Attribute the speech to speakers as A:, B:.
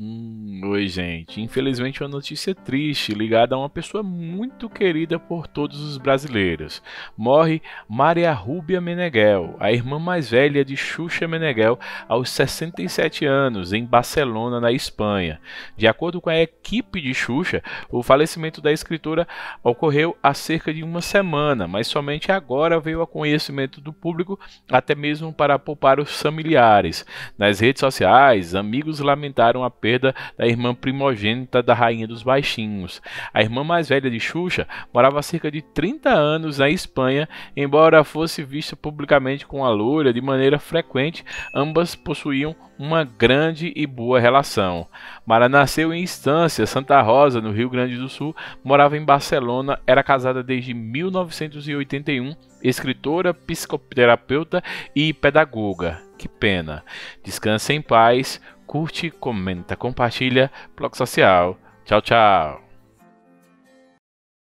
A: Hum, oi, gente. Infelizmente, uma notícia triste ligada a uma pessoa muito querida por todos os brasileiros. Morre Maria Rúbia Meneghel, a irmã mais velha de Xuxa Meneghel, aos 67 anos, em Barcelona, na Espanha. De acordo com a equipe de Xuxa, o falecimento da escritora ocorreu há cerca de uma semana, mas somente agora veio a conhecimento do público, até mesmo para poupar os familiares. Nas redes sociais, amigos lamentaram a perda perda da irmã primogênita da Rainha dos Baixinhos. A irmã mais velha de Xuxa morava há cerca de 30 anos na Espanha, embora fosse vista publicamente com a loira de maneira frequente, ambas possuíam uma grande e boa relação. Mara nasceu em Estância, Santa Rosa, no Rio Grande do Sul, morava em Barcelona, era casada desde 1981, escritora, psicoterapeuta e pedagoga. Que pena. Descansa em paz, curte, comenta, compartilha. Bloco Social. Tchau, tchau.